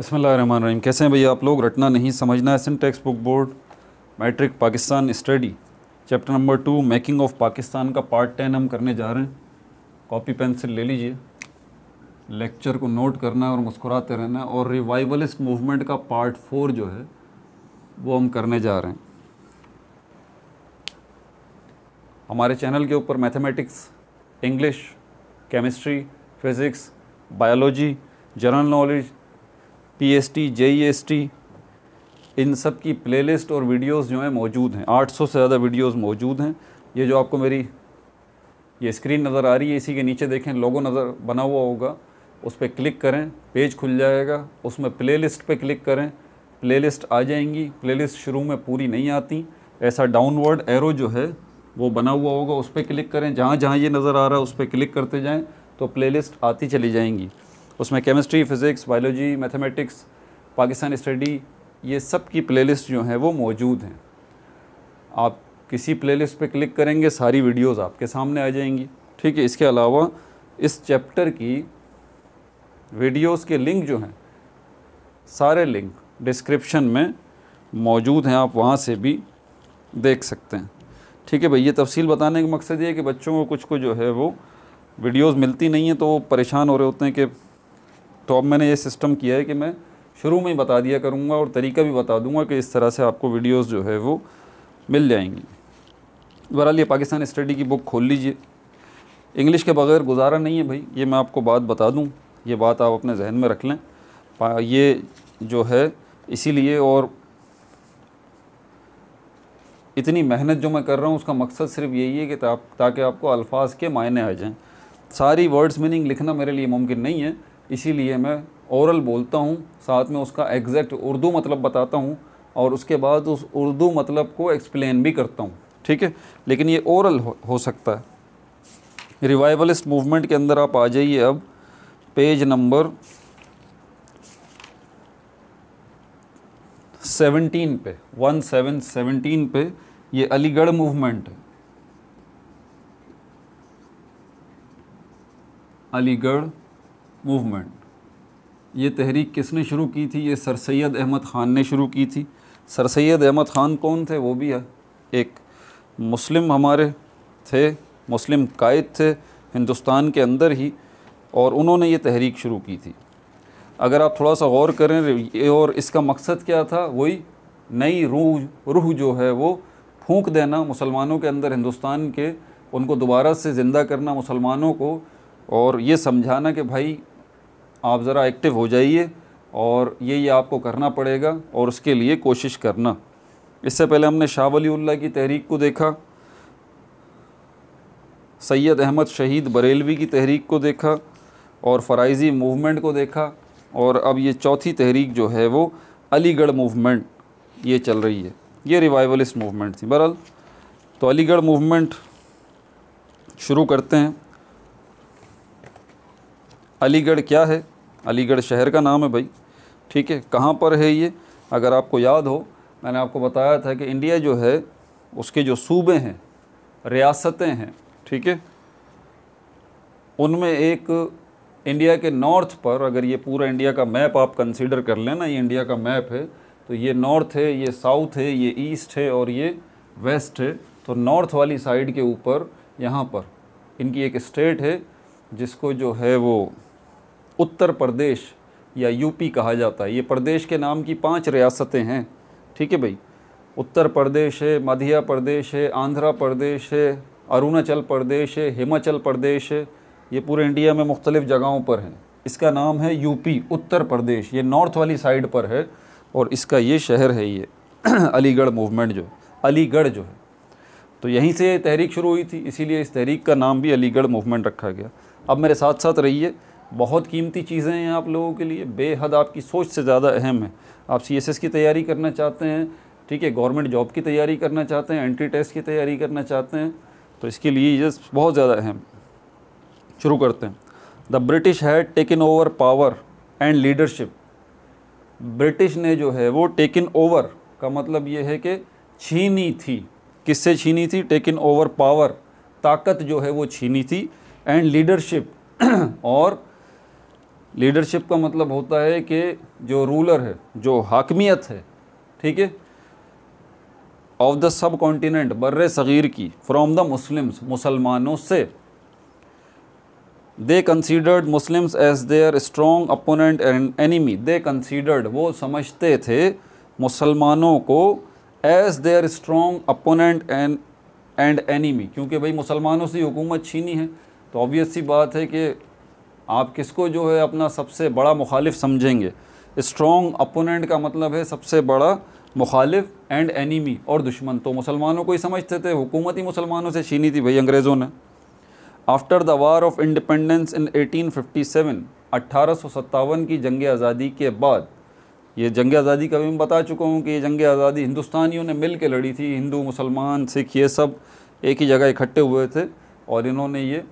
रही कैसे हैं भैया आप लोग रटना नहीं समझना है syntax book board matric Pakistan study chapter number two making of Pakistan का पार्ट टेन हम करने जा रहे हैं कॉपी पेंसिल ले लीजिए लेक्चर को नोट करना है और मुस्कुराते रहना है और रिवाइवलिस्ट मूवमेंट का पार्ट फोर जो है वो हम करने जा रहे हैं हमारे चैनल के ऊपर mathematics English chemistry physics biology general knowledge PST JEST e इन सब की प्लेलिस्ट और वीडियोस जो हैं मौजूद हैं 800 से ज़्यादा वीडियोस मौजूद हैं ये जो आपको मेरी ये स्क्रीन नज़र आ रही है इसी के नीचे देखें लोगो नज़र बना हुआ होगा उस पर क्लिक करें पेज खुल जाएगा उसमें लिस्ट पे क्लिक करें लिस्ट आ जाएंगी लिस्ट शुरू में पूरी नहीं आती ऐसा डाउनवर्ड एरो जो है वो बना हुआ होगा उस पर क्लिक करें जहाँ जहाँ ये नज़र आ रहा है उस पर क्लिक करते जाएँ तो प्लेलिस्ट आती चली जाएंगी उसमें chemistry physics biology mathematics Pakistan study ये सब की प्लेलिस्ट जो हैं वो मौजूद हैं आप किसी प्लेलिस्ट पे क्लिक करेंगे सारी वीडियोस आपके सामने आ जाएंगी ठीक है इसके अलावा इस चैप्टर की वीडियोस के लिंक जो हैं सारे लिंक डिस्क्रिप्शन में मौजूद हैं आप वहाँ से भी देख सकते हैं ठीक है भाई ये तफसील बताने का मकसद ये है कि बच्चों को कुछ को जो है वो वीडियोस मिलती नहीं हैं तो वो परेशान हो रहे होते हैं कि तो अब मैंने ये सिस्टम किया है कि मैं शुरू में ही बता दिया करूँगा और तरीका भी बता दूँगा कि इस तरह से आपको वीडियोज़ जो है वो मिल जाएंगी बहरहाल ये पाकिस्तान स्टडी की बुक खोल लीजिए इंग्लिश के बगैर गुजारा नहीं है भाई ये मैं आपको बात बता दूँ ये बात आप अपने जहन में रख लें ये जो है इसीलिए और इतनी मेहनत जो मैं कर रहा हूँ उसका मकसद सिर्फ यही है कि ताकि आपको अल्फाज के मायने आ जाएँ सारी वर्ड्स मीनिंग लिखना मेरे लिए मुमकिन नहीं है इसीलिए मैं औरल बोलता हूँ साथ में उसका एग्जैक्ट उर्दू मतलब बताता हूँ और उसके बाद उस उर्दू मतलब को एक्सप्लेन भी करता हूँ ठीक है लेकिन ये औरल हो, हो सकता है रिवाइवलिस्ट मूवमेंट के अंदर आप आ जाइए अब पेज नंबर सेवनटीन पे वन सेवन सेवनटीन पे ये अलीगढ़ मूवमेंट है अलीगढ़ मूवमेंट ये तहरीक किसने शुरू की थी ये सर सैद अहमद ख़ान ने शुरू की थी सर सैद अहमद ख़ान कौन थे वो भी है एक मुस्लिम हमारे थे मुस्लिम कायद थे हिंदुस्तान के अंदर ही और उन्होंने ये तहरीक शुरू की थी अगर आप थोड़ा सा गौर करें और इसका मकसद क्या था वही नई रूह रूह जो है वो फूंक देना मुसलमानों के अंदर हिंदुस्तान के उनको दोबारा से ज़िंदा करना मुसलमानों को और ये समझाना कि भाई आप ज़रा एक्टिव हो जाइए और यही आपको करना पड़ेगा और उसके लिए कोशिश करना इससे पहले हमने शाह वली की तहरीक को देखा सैयद अहमद शहीद बरेलवी की तहरीक को देखा और फ़राइज़ी मूवमेंट को देखा और अब ये चौथी तहरीक जो है वो अलीगढ़ मूवमेंट ये चल रही है ये रिवाइवलिस्ट मूवमेंट थी बहरहाल तो अलीगढ़ मूवमेंट शुरू करते हैं अलीगढ़ क्या है अलीगढ़ शहर का नाम है भाई ठीक है कहाँ पर है ये अगर आपको याद हो मैंने आपको बताया था कि इंडिया जो है उसके जो सूबे हैं रियासतें हैं ठीक है उनमें एक इंडिया के नॉर्थ पर अगर ये पूरा इंडिया का मैप आप कंसीडर कर लें ना ये इंडिया का मैप है तो ये नॉर्थ है ये साउथ है ये ईस्ट है और ये वेस्ट है तो नॉर्थ वाली साइड के ऊपर यहाँ पर इनकी एक स्टेट है जिसको जो है वो उत्तर प्रदेश या यूपी कहा जाता है ये प्रदेश के नाम की पांच रियासतें हैं ठीक है भाई उत्तर प्रदेश है मध्य प्रदेश है आंध्र प्रदेश है अरुणाचल प्रदेश है हिमाचल प्रदेश है ये पूरे इंडिया में मुख्तलिफ़ जगहों पर हैं इसका नाम है यूपी उत्तर प्रदेश ये नॉर्थ वाली साइड पर है और इसका ये शहर है ये अलीगढ़ मूवमेंट जो अलीगढ़ जो है तो यहीं से तहरीक शुरू हुई थी इसीलिए इस तहरीक का नाम भी अलीगढ़ मूवमेंट रखा गया अब मेरे साथ साथ रहिए बहुत कीमती चीज़ें हैं आप लोगों के लिए बेहद आपकी सोच से ज़्यादा अहम है आप सीएसएस की तैयारी करना चाहते हैं ठीक है गवर्नमेंट जॉब की तैयारी करना चाहते हैं एंट्री टेस्ट की तैयारी करना चाहते हैं तो इसके लिए ये बहुत ज़्यादा अहम शुरू करते हैं the British had taken over power and leadership British ने जो है वो टेकन ओवर का मतलब ये है कि छीनी थी किससे छीनी थी टेकन ओवर पावर ताकत जो है वो छीनी थी एंड लीडरशिप और लीडरशिप का मतलब होता है कि जो रूलर है जो हाकमियत है ठीक है ऑफ द सब कॉन्टीनेंट बर सग़ीर की फ्राम द मुस्लिम्स मुसलमानों से they considered Muslims as their strong opponent and enemy they considered वो समझते थे मुसलमानों को as their strong opponent and and enemy क्योंकि भाई मुसलमानों से हुकूमत छीनी है तो ऑबियस सी बात है कि आप किसको जो है अपना सबसे बड़ा मुखालिफ समझेंगे स्ट्रॉन्ग अपोनेंट का मतलब है सबसे बड़ा मुखालिफ एंड एनिमी और दुश्मन तो मुसलमानों को ही समझते थे हुकूमत ही मुसलमानों से छीनी थी भाई अंग्रेज़ों ने after the war of independence in 1857 अट्ठारह की जंग आज़ादी के बाद ये जंग आज़ादी का भी मैं बता चुका हूँ कि ये जंग आज़ादी हिंदुस्तानियों ने मिल के लड़ी थी हिंदू मुसलमान सिख ये सब एक ही जगह इकट्ठे हुए थे और इन्होंने ये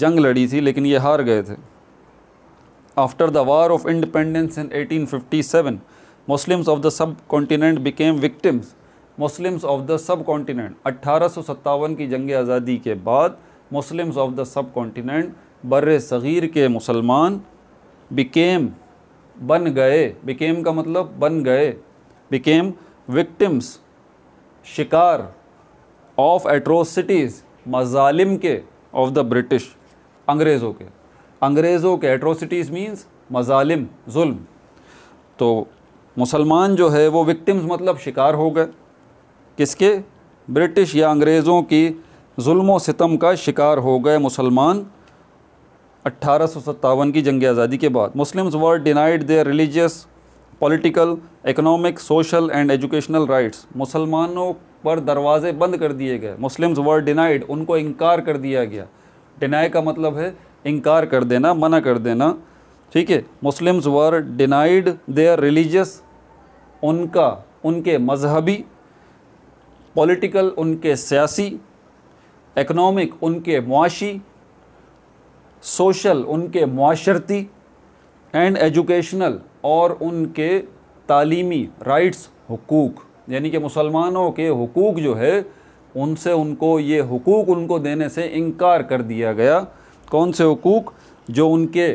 जंग लड़ी थी लेकिन ये हार गए थे after the War of Independence in 1857, Muslims of the subcontinent became victims. Muslims of the subcontinent अठारह की जंग आज़ादी के बाद Muslims of the subcontinent बर सग़ीर के मुसलमान बिकेम बन गए बिकेम का मतलब बन गए बिकेम विक्टिम्स शिकार ऑफ एट्रोसिटीज़ मजालिम के ऑफ द ब्रिटिश अंग्रेज़ों के अंग्रेज़ों के एट्रोसिटीज़ मीन्स मजालिम जुल्म तो मुसलमान जो है वो विक्टिम्स मतलब शिकार हो गए किसके ब्रिटिश या अंग्रेज़ों की जुल्म सितम का शिकार हो गए मुसलमान अट्ठारह की जंग आज़ादी के बाद Muslims were denied their religious political economic social and educational rights मुसलमानों पर दरवाज़े बंद कर दिए गए मुस्लिम्स वर डिनाइड उनको इनकार कर दिया गया डिनाई का मतलब है इनकार कर देना मना कर देना ठीक है Muslims were denied their religious उनका उनके मजहबी पॉलिटिकल उनके सियासी इकनॉमिक उनके मुआशी सोशल उनके माशरती एंड एजुकेशनल और उनके तालीमी राइट्स हकूक़ यानी कि मुसलमानों के हकूक़ जो है उनसे उनको ये हकूक़ उनको देने से इनकार कर दिया गया कौन से हकूक़ जो उनके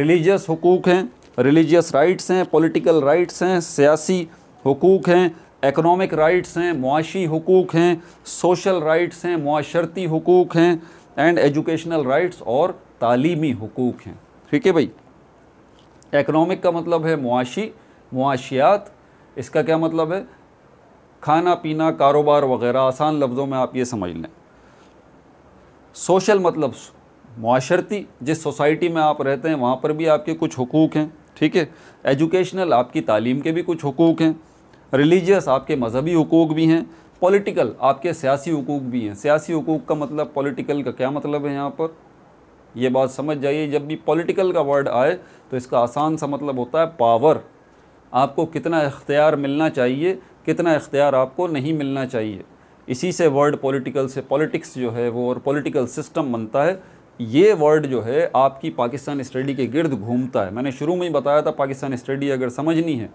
रिलीजियस हकूक़ हैं रिलीजियस राइट्स हैं पॉलिटिकल राइट्स हैं सियासी हकूक़ हैं इकोनॉमिक राइट्स हैं मुआशी हकूक़ हैं सोशल राइट्स हैं माशरती हकूक़ हैं एंड एजुकेशनल राइट्स और तालीमी हकूक़ हैं ठीक है भाई इकनॉमिक का मतलब है मुआशी मुआशियात इसका क्या मतलब है खाना पीना कारोबार वगैरह आसान लफ्ज़ों में आप ये समझ लें सोशल मतलब माशरती जिस सोसाइटी में आप रहते हैं वहाँ पर भी आपके कुछ हकूक़ हैं ठीक है एजुकेशनल आपकी तालीम के भी कुछ हकूक़ हैं रिलीजियस आपके मजहबी हकूक़ भी हैं पॉलिटिकल आपके सियासी हकूक़ भी हैं सियासी हकूक़ का मतलब पॉलिटिकल का क्या मतलब है यहाँ पर ये बात समझ जाइए जब भी पॉलिटिकल का वर्ड आए तो इसका आसान सा मतलब होता है पावर आपको कितना इख्तियार मिलना चाहिए कितना इख्तियार आपको नहीं मिलना चाहिए इसी से वर्ड पॉलिटिकल से पॉलिटिक्स जो है वो और पॉलिटिकल सिस्टम बनता है ये वर्ड जो है आपकी पाकिस्तान स्टडी के गिर्द घूमता है मैंने शुरू में ही बताया था पाकिस्तान स्टडी अगर समझनी है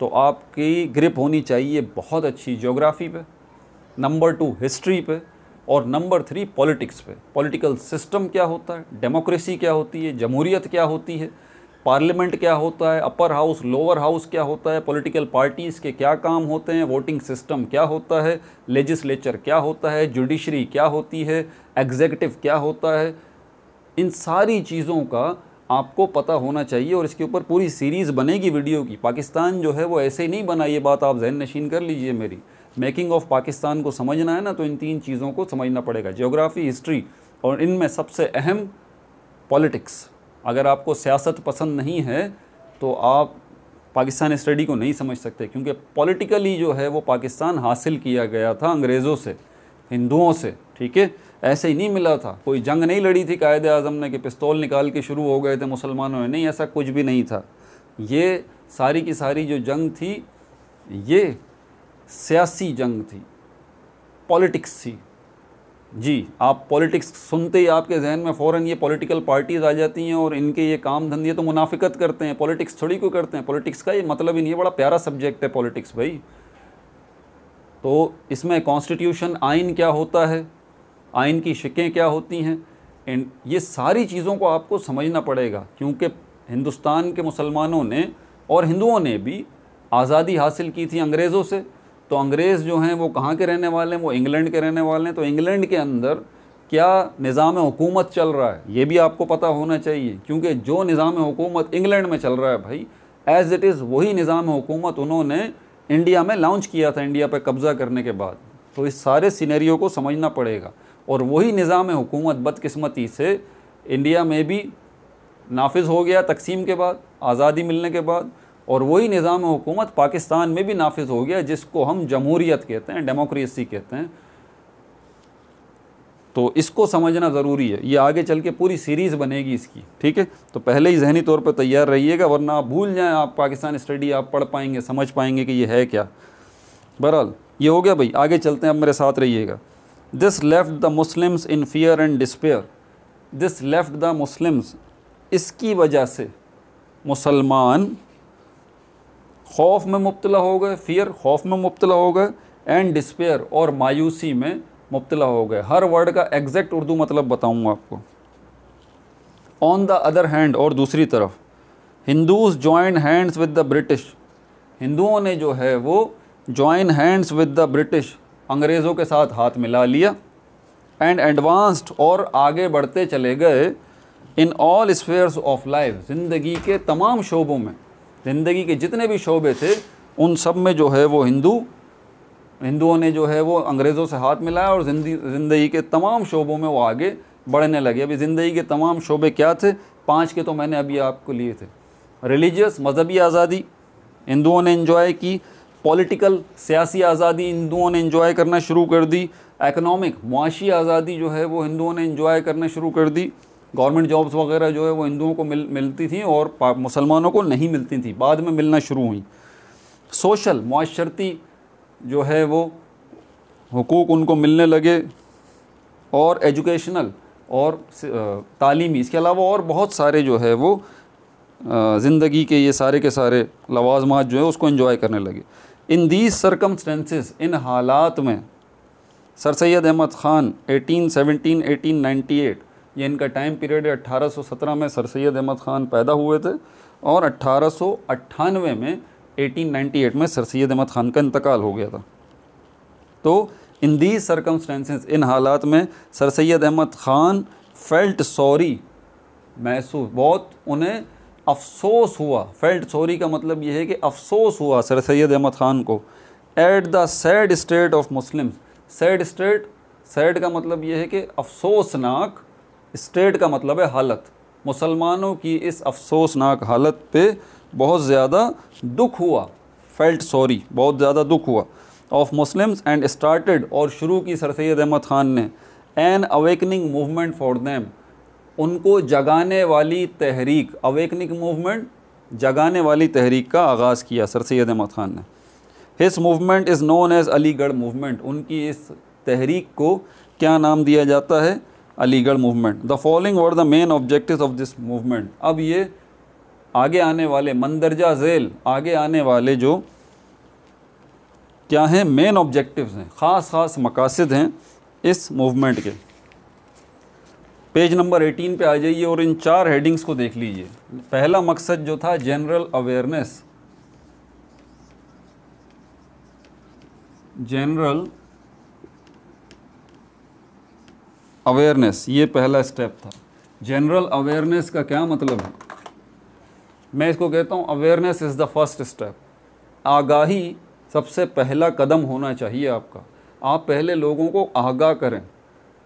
तो आपकी ग्रिप होनी चाहिए बहुत अच्छी जोग्राफ़ी पे नंबर टू हिस्ट्री पे और नंबर थ्री पॉलिटिक्स पे पॉलिटिकल सिस्टम क्या होता है डेमोक्रेसी क्या होती है जमहूरियत क्या होती है पार्लियामेंट क्या होता है अपर हाउस लोअर हाउस क्या होता है पॉलिटिकल पार्टीज़ के क्या काम होते हैं वोटिंग सिस्टम क्या होता है लेजिस्लेचर क्या होता है जुडिशरी क्या होती है एग्जेक्टिव क्या होता है इन सारी चीज़ों का आपको पता होना चाहिए और इसके ऊपर पूरी सीरीज़ बनेगी वीडियो की पाकिस्तान जो है वो ऐसे ही नहीं बना ये बात आप जहन नशीन कर लीजिए मेरी मेकिंग ऑफ पाकिस्तान को समझना है ना तो इन तीन चीज़ों को समझना पड़ेगा जियोग्राफी हिस्ट्री और इनमें सबसे अहम पॉलिटिक्स अगर आपको सियासत पसंद नहीं है तो आप पाकिस्तान स्टडी को नहीं समझ सकते क्योंकि पॉलिटिकली जो है वो पाकिस्तान हासिल किया गया था अंग्रेज़ों से हिंदुओं से ठीक है ऐसे ही नहीं मिला था कोई जंग नहीं लड़ी थी कायद अजम ने कि पिस्तौल निकाल के शुरू हो गए थे मुसलमानों ने नहीं ऐसा कुछ भी नहीं था ये सारी की सारी जो जंग थी ये सियासी जंग थी पॉलिटिक्स थी जी आप पॉलिटिक्स सुनते ही आपके जहन में फ़ौर ये पॉलिटिकल पार्टीज़ आ जाती हैं और इनके ये काम धंधे तो मुनाफिकत करते हैं पॉलिटिक्स थोड़ी को करते हैं पॉलिटिक्स का ये मतलब ही नहीं है बड़ा प्यारा सब्जेक्ट है पॉलिटिक्स भाई तो इसमें कॉन्स्टिट्यूशन आइन क्या होता है आयन की शिकें क्या होती हैं एंड ये सारी चीज़ों को आपको समझना पड़ेगा क्योंकि हिंदुस्तान के मुसलमानों ने और हिंदुओं ने भी आज़ादी हासिल की थी अंग्रेज़ों से तो अंग्रेज़ जो हैं वो कहाँ के रहने वाले हैं वो इंग्लैंड के रहने वाले हैं तो इंग्लैंड के अंदर क्या निज़ाम हुकूमत चल रहा है ये भी आपको पता होना चाहिए क्योंकि जो निज़ाम हुकूमत इंग्लैंड में चल रहा है भाई एज़ इट इज़ वही निज़ाम हुकूमत उन्होंने इंडिया में लॉन्च किया था इंडिया पर कब्ज़ा करने के बाद तो इस सारे सीनरियो को समझना पड़ेगा और वही निज़ाम हुकूमत बदकस्मती से इंडिया में भी नाफिज हो गया तकसीम के बाद आज़ादी मिलने के बाद और वही निज़ाम हुकूमत पाकिस्तान में भी नाफिज हो गया जिसको हम जमहूरीत कहते हैं डेमोक्रेसी कहते हैं तो इसको समझना ज़रूरी है ये आगे चल के पूरी सीरीज़ बनेगी इसकी ठीक है तो पहले ही जहनी तौर पर तैयार रहिएगा वरना आप भूल जाएँ आप पाकिस्तान स्टडी आप पढ़ पाएंगे समझ पाएंगे कि ये है क्या बहरहाल ये हो गया भाई आगे चलते हैं आप मेरे साथ रहिएगा this left the Muslims in fear and despair this left the Muslims इसकी वजह से मुसलमान खौफ में मुबतला हो गए फियर खौफ में मुबतला हो गए एंड डिस्पेयर और मायूसी में मुबतला हो गए हर वर्ड का एग्जैक्ट उर्दू मतलब बताऊँगा आपको ऑन द अदर हैंड और दूसरी तरफ Hindus join hands with the British हिंदुओं ने जो है वो join hands with the British अंग्रेज़ों के साथ हाथ मिला लिया एंड एडवांस्ड और आगे बढ़ते चले गए in all spheres of life ज़िंदगी के तमाम शोबों में ज़िंदगी के जितने भी शोबे थे उन सब में जो है वो हिंदू हिंदुओं ने जो है वो अंग्रेज़ों से हाथ मिलाया और ज़िंदगी के तमाम शोबों में वो आगे बढ़ने लगे अभी ज़िंदगी के तमाम शोबे क्या थे पाँच के तो मैंने अभी आपको लिए थे रिलीजियस मजहबी आज़ादी हिंदुओं ने इन्जॉय की पॉलिटिकल सियासी आज़ादी हिंदुओं ने इन्जॉय करना शुरू कर दी एकनॉमिक मुआशी आज़ादी जो है वो हिंदुओं ने इन्जॉय करना शुरू कर दी गवर्नमेंट जॉब्स वगैरह जो है वो हिंदुओं को मिल मिलती थी और मुसलमानों को नहीं मिलती थी बाद में मिलना शुरू हुई सोशल माशरती जो है वो हकूक़ उनको मिलने लगे और एजुकेशनल और तालीमी इसके अलावा और बहुत सारे जो है वो ज़िंदगी के ये सारे के सारे लवाजमात जो है उसको इन्जॉय करने लगे इन दीज सरकमस्टेंसेस इन हालात में सर सैद अहमद ख़ान 1817 1898 ये इनका टाइम पीरियड है 1817 में सर सैद अहमद ख़ान पैदा हुए थे और अट्ठारह में 1898 में सर सैद अहमद ख़ान का इंतकाल हो गया था तो इन दीज सरकमस्टेंसेस इन हालात में sir Syed Ahmad Khan felt sorry महसूस बहुत उन्हें अफसोस हुआ फेल्ट सॉरी का मतलब यह है कि अफसोस हुआ सर सैद अहमद ख़ान को at the sad state of Muslim sad state sad का मतलब यह है कि अफसोसनाक स्टेट का मतलब है हालत मुसलमानों की इस अफसोसनाक हालत पे बहुत ज़्यादा दुख हुआ फेल्ट सॉरी बहुत ज़्यादा दुख हुआ ऑफ मुस्लिम्स एंड स्टार्टेड और शुरू की सर सैद अहमद ख़ान ने an awakening movement for them उनको जगाने वाली तहरीक अवेकनिक मूवमेंट जगाने वाली तहरीक का आगाज़ किया सर सैद अहमद ख़ान ने his movement is known as Aligarh movement उनकी इस तहरीक को क्या नाम दिया जाता है Aligarh movement the following were the main objective of this movement अब ये आगे आने वाले मंदरजा झेल आगे आने वाले जो क्या हैं मेन ऑब्जेक्टिव्स हैं ख़ास ख़ास मकासद हैं इस मूवमेंट के पेज नंबर 18 पे आ जाइए और इन चार हेडिंग्स को देख लीजिए पहला मकसद जो था जनरल अवेयरनेस जनरल अवेयरनेस ये पहला स्टेप था जनरल अवेयरनेस का क्या मतलब है मैं इसको कहता हूँ awareness is the first step आगाही सबसे पहला कदम होना चाहिए आपका आप पहले लोगों को आगाह करें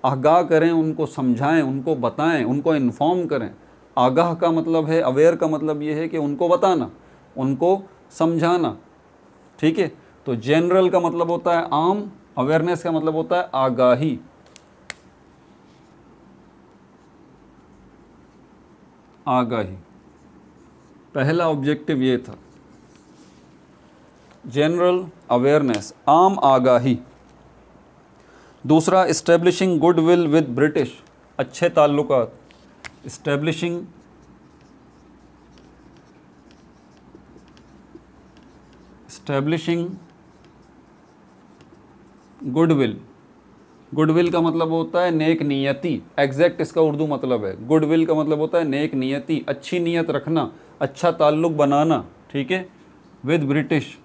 आगाह करें उनको समझाएं उनको बताएं उनको इन्फॉर्म करें आगाह का मतलब है अवेयर का मतलब ये है कि उनको बताना उनको समझाना ठीक है तो जनरल का मतलब होता है आम अवेयरनेस का मतलब होता है आगाही आगाही पहला ऑब्जेक्टिव ये था जनरल अवेयरनेस आम आगाही दूसरा establishing good will with British अच्छे ताल्लुक इस्टेब्लिशिंग इस्टेब्लिशिंग गुडविल गुडविल का मतलब होता है नेक नियति एग्जैक्ट इसका उर्दू मतलब है गुडविल का मतलब होता है नेक नियति अच्छी नियत रखना अच्छा ताल्लुक बनाना ठीक है विद ब्रिटिश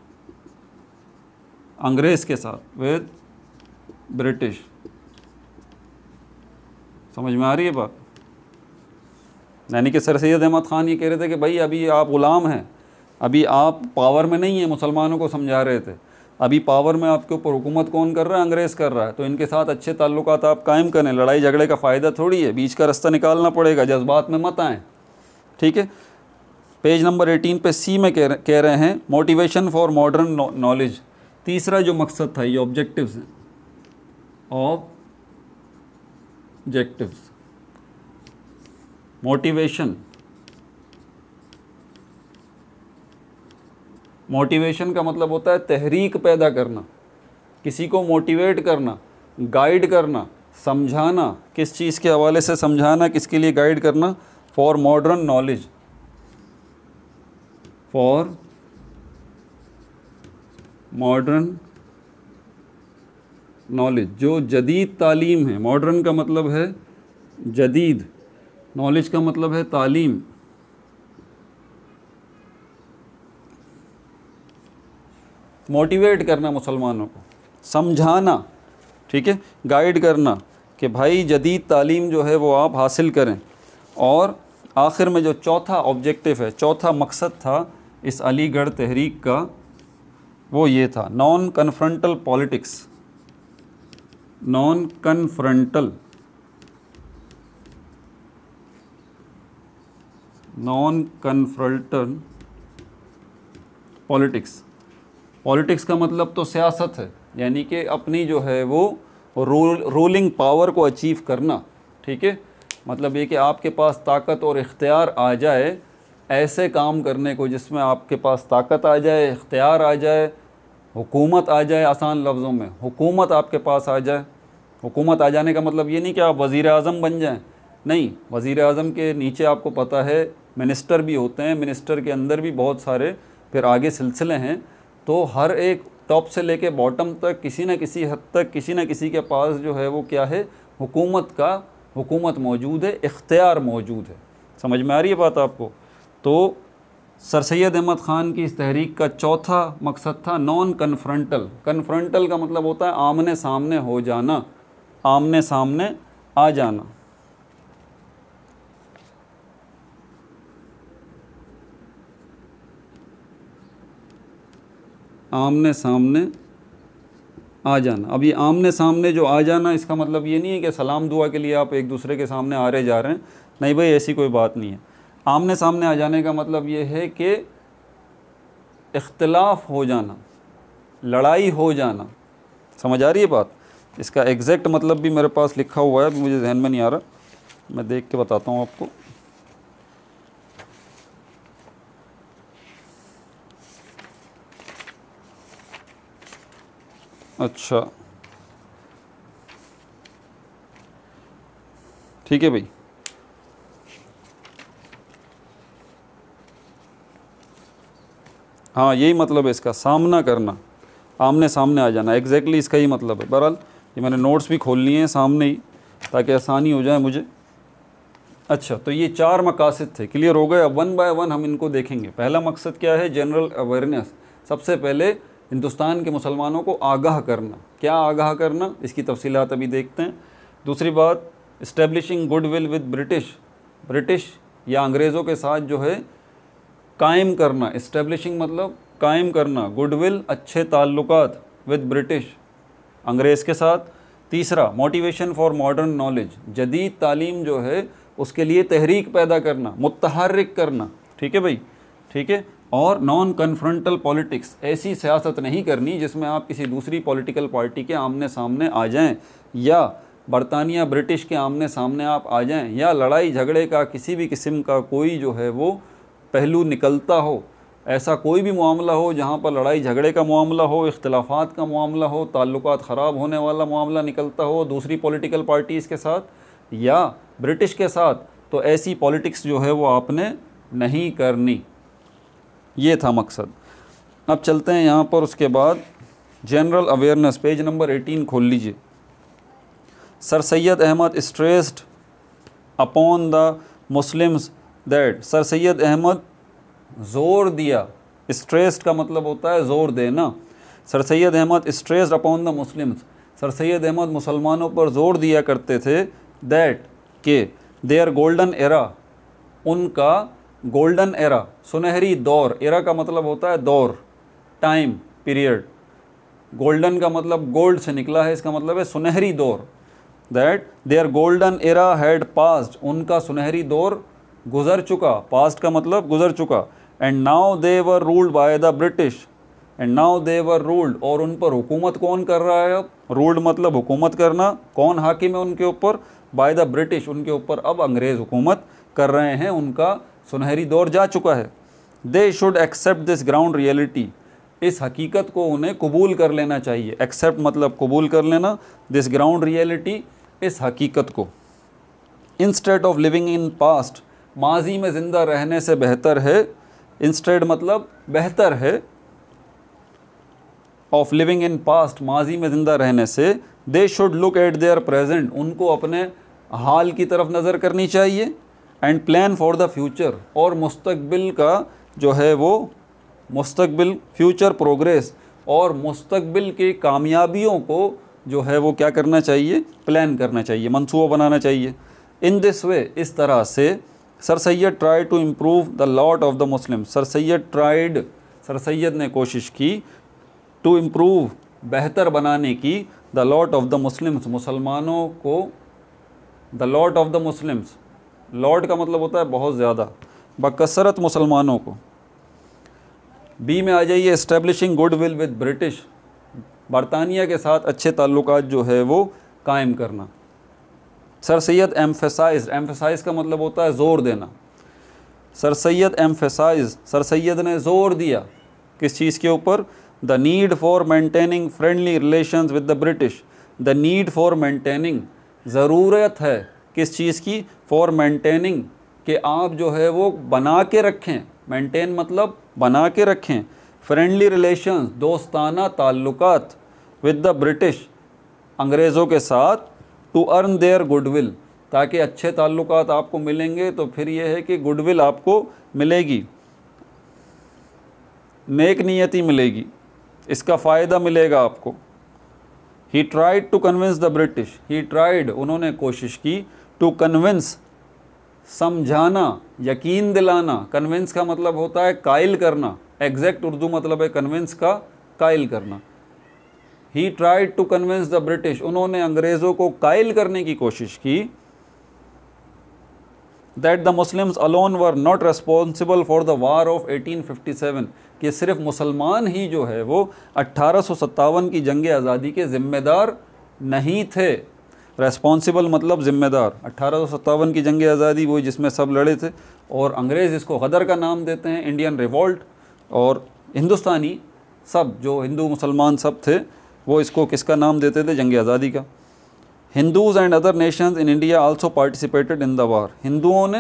अंग्रेज़ के साथ विद ब्रिटिश समझ में आ रही है बात यानी कि सर सैद अहमद ख़ान ये कह रहे थे कि भाई अभी आप ग़ुलाम हैं अभी आप पावर में नहीं हैं मुसलमानों को समझा रहे थे अभी पावर में आपके ऊपर हुकूमत कौन कर रहा है अंग्रेज़ कर रहा है तो इनके साथ अच्छे ताल्लुक आप कायम करें लड़ाई झगड़े का फ़ायदा थोड़ी है बीच का रास्ता निकालना पड़ेगा जज्बात में मत आएँ ठीक है पेज नंबर एटीन पे सी में कह रहे हैं मोटिवेशन फॉर मॉडर्न नॉलेज तीसरा जो मकसद था ये ऑब्जेक्टिव्स हैं of objectives motivation मोटिवेशन का मतलब होता है तहरीक पैदा करना किसी को मोटिवेट करना गाइड करना समझाना किस चीज़ के हवाले से समझाना किसके लिए गाइड करना for modern knowledge for modern knowledge जो जदीद तालीम है मॉडर्न का मतलब है जदीद नॉलेज का मतलब है तालीम मोटिवेट करना मुसलमानों को समझाना ठीक है गाइड करना कि भाई जदीद तालीम जो है वो आप हासिल करें और आखिर में जो चौथा ऑब्जेक्टिव है चौथा मकसद था इस अलीगढ़ तहरीक का वो ये था non confrontational politics non confrontational non confrontational politics politics का मतलब तो सियासत है यानी कि अपनी जो है वो रोल रोलिंग पावर को अचीव करना ठीक है मतलब ये कि आपके पास ताकत और इख्तियार आ जाए ऐसे काम करने को जिसमें आपके पास ताकत आ जाए इख्तियार आ जाए हुकूमत आ जाए आसान लफ्ज़ों में हुकूमत आपके पास आ जाए हुकूमत आ जाने का मतलब ये नहीं कि आप वज़ी अजम बन जाएँ नहीं वज़ी अजम के नीचे आपको पता है मिनिस्टर भी होते हैं मिनिस्टर के अंदर भी बहुत सारे फिर आगे सिलसिले हैं तो हर एक टॉप से लेके बॉटम तक किसी न किसी हद तक किसी न किसी के पास जो है वो क्या है हुकूमत का हुकूमत मौजूद है इख्तियार मौजूद है समझ में आ रही है बात आपको तो सर सैद अहमद ख़ान की इस तहरीक का चौथा मकसद था नॉन कन्फ्रंटल कन्फ्रंटल का मतलब होता है आमने सामने हो जाना आमने सामने आ जाना आमने सामने आ जाना अब ये आमने सामने जो आ जाना इसका मतलब ये नहीं है कि सलाम दुआ के लिए आप एक दूसरे के सामने आ रहे जा रहे हैं नहीं भाई ऐसी कोई बात नहीं है आमने सामने आ जाने का मतलब ये है कि इख्तलाफ हो जाना लड़ाई हो जाना समझ आ रही है बात इसका एग्जैक्ट मतलब भी मेरे पास लिखा हुआ है मुझे जहन में नहीं आ रहा मैं देख के बताता हूँ आपको अच्छा ठीक है भाई हाँ यही मतलब है इसका सामना करना आमने सामने आ जाना एग्जैक्टली exactly इसका ही मतलब है बहरहाल ये मैंने नोट्स भी खोल लिए हैं सामने ही ताकि आसानी हो जाए मुझे अच्छा तो ये चार मकासद थे क्लियर हो गए अब वन बाय वन हम इनको देखेंगे पहला मकसद क्या है जनरल अवेयरनेस सबसे पहले हिंदुस्तान के मुसलमानों को आगाह करना क्या आगाह करना इसकी तफसीत अभी देखते हैं दूसरी बात establishing goodwill with British British या अंग्रेज़ों के साथ जो है कायम करना इस्टेब्लिशिंग मतलब कायम करना गुडविल अच्छे ताल्लुकात विद ब्रिटिश अंग्रेज़ के साथ तीसरा मोटिवेशन फॉर मॉडर्न नॉलेज जदीद तालीम जो है उसके लिए तहरीक पैदा करना मुतहरक करना ठीक है भाई ठीक है और नॉन कन्फ्रंटल पॉलिटिक्स ऐसी सियासत नहीं करनी जिसमें आप किसी दूसरी पॉलिटिकल पार्टी के आमने सामने आ जाएं या बरतानिया ब्रिटिश के आमने सामने आप आ जाएं या लड़ाई झगड़े का किसी भी किस्म का कोई जो है वो पहलू निकलता हो ऐसा कोई भी मामला हो जहाँ पर लड़ाई झगड़े का मामला हो इख्तलाफात का मामला हो ताल्लुक़ात ख़राब होने वाला मामला निकलता हो दूसरी पॉलिटिकल पार्टीज़ के साथ या ब्रिटिश के साथ तो ऐसी पॉलिटिक्स जो है वो आपने नहीं करनी ये था मकसद अब चलते हैं यहाँ पर उसके बाद जनरल अवेयरनेस पेज नंबर 18 खोल लीजिए sir Syed Ahmad stressed upon the Muslims that sir Syed Ahmad ज़ोर दिया स्ट्रेस्ड का मतलब होता है ज़ोर देना sir Syed Ahmad stressed upon the Muslims sir Syed Ahmad मुसलमानों पर ज़ोर दिया करते थे दैट के देयर गोल्डन एरा उनका गोल्डन एरा सुनहरी दौर एरा का मतलब होता है दौर टाइम पीरियड गोल्डन का मतलब गोल्ड से निकला है इसका मतलब है सुनहरी दौर that their golden era had passed उनका सुनहरी दौर गुजर चुका पास्ट का मतलब गुजर चुका and now they were ruled by the British and now they were ruled और उन पर हुकूमत कौन कर रहा है अब रूल्ड मतलब हुकूमत करना कौन हाकिम है उनके ऊपर बाय द ब्रिटिश उनके ऊपर अब अंग्रेज़ हुकूमत कर रहे हैं उनका सुनहरी दौर जा चुका है they should accept this ground reality इस हकीकत को उन्हें कबूल कर लेना चाहिए एक्सेप्ट मतलब कबूल कर लेना दिस ग्राउंड रियलिटी इस हकीकत को instead of living in past माजी में ज़िंदा रहने से बेहतर है इंस्टेड मतलब बेहतर है ऑफ लिविंग इन पास्ट माजी में ज़िंदा रहने से they should look at their present उनको अपने हाल की तरफ नज़र करनी चाहिए and plan for the future और मुस्तकबिल का जो है वो मुस्तकबिल फ्यूचर प्रोग्रेस और मुस्तकबिल के कामयाबियों को जो है वो क्या करना चाहिए प्लान करना चाहिए मनसूबा बनाना चाहिए इन दिस वे इस तरह से sir Syed try to improve the lot of the Muslim sir Syed tried sir Syed ने कोशिश की टू इम्प्रूव बेहतर बनाने की the lot of the Muslims मुसलमानों को the lot of the Muslims lot का मतलब होता है बहुत ज़्यादा बकसरत मुसलमानों को बी में आ जाइए establishing good will with British बरतानिया के साथ अच्छे ताल्लुक जो है वो कायम करना सर सैद एम्फेसाइज एम्फेसाइज का मतलब होता है ज़ोर देना sir Syed emphasise sir Syed ने ज़ोर दिया किस चीज़ के ऊपर the need for maintaining friendly relation with the British the need for maintaining ज़रूरत है किस चीज़ की फॉर मेंटेनिंग कि आप जो है वो बना के रखें मेंटेन मतलब बना के रखें फ्रेंडली रिलेशन दोस्ताना ताल्लुकात विद द ब्रिटिश अंग्रेज़ों के साथ टू अर्न देयर गुडविल ताकि अच्छे ताल्लुक आपको मिलेंगे तो फिर ये है कि गुडविल आपको मिलेगी नेक नीयती मिलेगी इसका फ़ायदा मिलेगा आपको he tried to convince the British he tried उन्होंने कोशिश की टू कन्विंस समझाना यकीन दिलाना कन्विंस का मतलब होता है कायल करना एग्जैक्ट उर्दू मतलब है कन्विंस का कायल करना he tried to convince the British उन्होंने अंग्रेज़ों को कायल करने की कोशिश की that the Muslims alone were not responsible for the war of 1857 कि सिर्फ मुसलमान ही जो है वो अट्ठारह की जंग आज़ादी के ज़िम्मेदार नहीं थे रेस्पॉन्सिबल मतलब ज़िम्मेदार अट्ठारह की जंग आज़ादी वो जिसमें सब लड़े थे और अंग्रेज़ इसको गदर का नाम देते हैं इंडियन रिवॉल्ट और हिंदुस्तानी सब जो हिंदू मुसलमान सब थे वो इसको किसका नाम देते थे जंग आज़ादी का Hindus and other nations in India also participated in the war हिंदुओं ने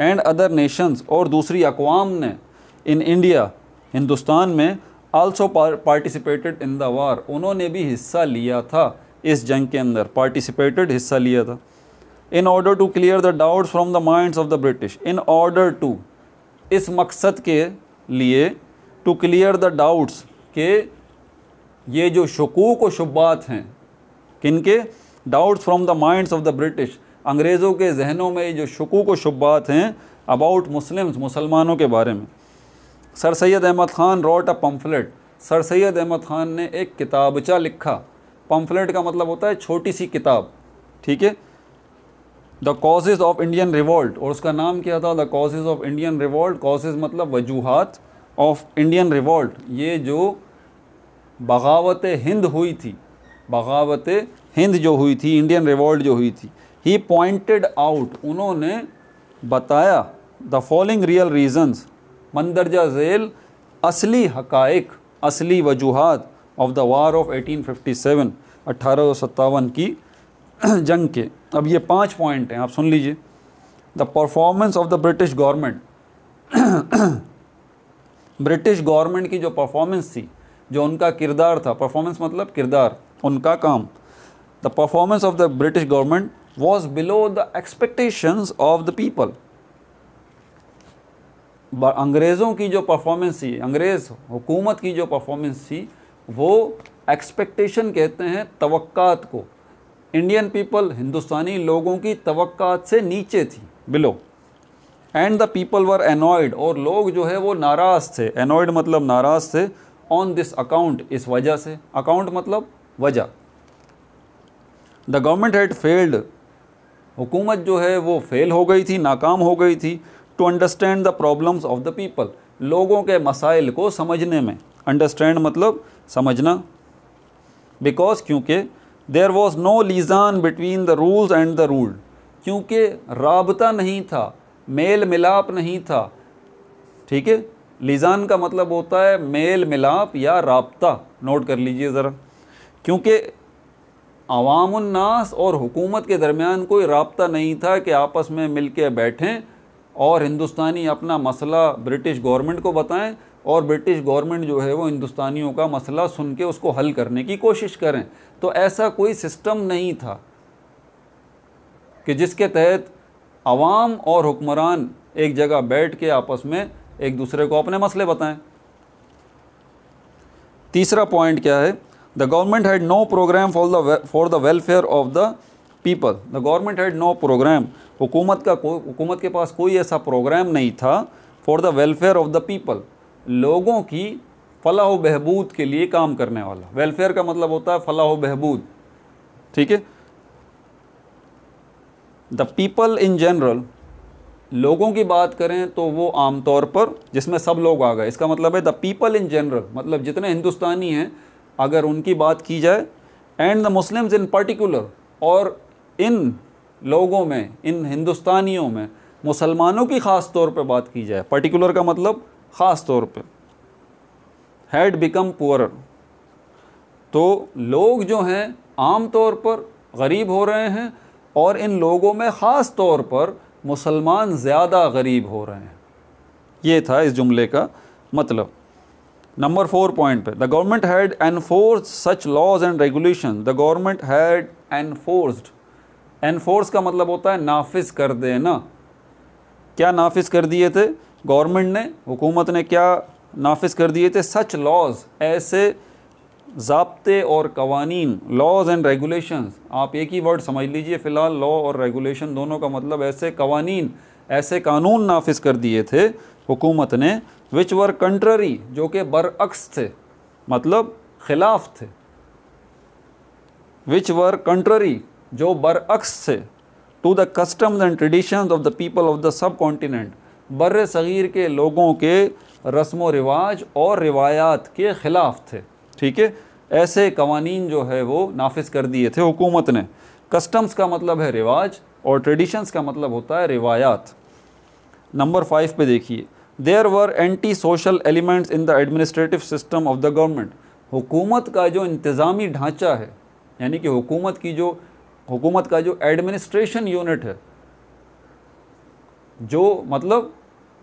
एंड अदर नेशंस और दूसरी अकवाम ने इन इंडिया हिंदुस्तान में also participated in the war उन्होंने भी हिस्सा लिया था इस जंग के अंदर पार्टिसिपेटेड हिस्सा लिया था in order to clear the doubts from the minds of the British in order to इस मकसद के लिए टू क्लियर द डाउट्स के ये जो शकूक व शुबात हैं किन के doubts from the mind of the British अंग्रेज़ों के जहनों में जो शकूक व शुबात हैं अबाउट मुस्लिम्स मुसलमानों के बारे में sir Syed Ahmad Khan wrote a pamphlet sir Syed Ahmad Khan ने एक किताबचा लिखा पम्फलेट का मतलब होता है छोटी सी किताब ठीक है the cause of Indian revolt और उसका नाम क्या था the cause of Indian revolt cause मतलब वजूहत ऑफ इंडियन रिवॉल्ट ये जो बगावत हिंद हुई थी बगावत हिंद जो हुई थी इंडियन रिवॉल्ट जो हुई थी ही पॉइंटेड आउट उन्होंने बताया द फॉलोइंग रियल रीजंस मंदरजा झेल असली हकाइक असली वजूहत ऑफ द वार ऑफ 1857 1857 की जंग के अब ये पांच पॉइंट हैं आप सुन लीजिए the performance of the British government British government की जो परफॉर्मेंस थी जो उनका किरदार था परफॉर्मेंस मतलब किरदार उनका काम the performance of the British government was below the expectations of the people अंग्रेज़ों की जो परफॉर्मेंस थी अंग्रेज़ हुकूमत की जो परफॉर्मेंस थी वो एक्सपेक्टेशन कहते हैं तवक्कात को इंडियन पीपल हिंदुस्तानी लोगों की तवक्कात से नीचे थी below and the people were annoyed और लोग जो है वो नाराज़ थे एनॉयड मतलब नाराज़ थे ऑन दिस अकाउंट इस वजह से अकाउंट मतलब वजह द गवर्नमेंट हैड फेल्ड हुकूमत जो है वो फेल हो गई थी नाकाम हो गई थी to understand the problems of the people लोगों के मसाइल को समझने में अंडरस्टैंड मतलब समझना बिकॉज क्योंकि there was no liaison between the rules and the ruled क्योंकि रबता नहीं था मेल मिलाप नहीं था ठीक है लिजान का मतलब होता है मेल मिलाप या रबता नोट कर लीजिए ज़रा क्योंकि अवामनास और हुकूमत के दरमियान कोई रबता नहीं था कि आपस में मिल के बैठें और हिंदुस्तानी अपना मसला ब्रिटिश गवर्नमेंट को बताएं और ब्रिटिश गवर्नमेंट जो है वो हिंदुस्तानियों का मसला सुन के उसको हल करने की कोशिश करें तो ऐसा कोई सिस्टम नहीं था कि जिसके तहत आवाम और हुक्मरान एक जगह बैठ के आपस में एक दूसरे को अपने मसले बताएं तीसरा पॉइंट क्या है the government had no program for the for the welfare of the people the government had no program हुकूमत का हुकूमत के पास कोई ऐसा प्रोग्राम नहीं था for the welfare of the people लोगों की फलाह बहबूद के लिए काम करने वाला वेलफेयर का मतलब होता है फलाह बहबूद ठीक है द पीपल इन जनरल लोगों की बात करें तो वो आमतौर पर जिसमें सब लोग आ गए इसका मतलब है द पीपल इन जनरल मतलब जितने हिंदुस्तानी हैं अगर उनकी बात की जाए and the Muslims in particular और इन लोगों में इन हिंदुस्तानियों में मुसलमानों की ख़ास तौर पर बात की जाए पर्टिकुलर का मतलब ख़ास तौर पर हैड बिकम पुअर तो लोग जो हैं आम तौर पर गरीब हो रहे हैं और इन लोगों में ख़ास तौर पर मुसलमान ज़्यादा गरीब हो रहे हैं ये था इस जुमले का मतलब नंबर फोर पॉइंट पे the government had enforce such laws and regulation the government had enforced enforce का मतलब होता है नाफिज कर देना क्या नाफिज कर दिए थे गवर्नमेंट ने हुकूमत ने क्या नाफिज कर दिए थे सच लॉज ऐसे ज़बते और कवानी लॉज एंड रेगुलेशन आप एक ही वर्ड समझ लीजिए फ़िलहाल लॉ और रेगुलेशन दोनों का मतलब ऐसे कवानी ऐसे कानून नाफिज कर दिए थे हुकूमत ने विच वर कंट्ररी जो कि बरअक्स थे मतलब खिलाफ थे विच वर कंट्ररी जो बरअक्स थे to the customs and traditions of the people of the subcontinent बर सग़ीर के लोगों के रस्म व रिवाज और रिवायात के ख़िलाफ़ थे ठीक है ऐसे कवानीन जो है वो नाफिज कर दिए थे हुकूमत ने कस्टम्स का मतलब है रिवाज और ट्रेडिशंस का मतलब होता है रिवायात नंबर फाइव पे देखिए there were anti social elements in the administrative system of the government हुकूमत का जो इंतज़ामी ढांचा है यानी कि हुकूमत की जो हुकूमत का जो एडमिनिस्ट्रेशन यूनिट है जो मतलब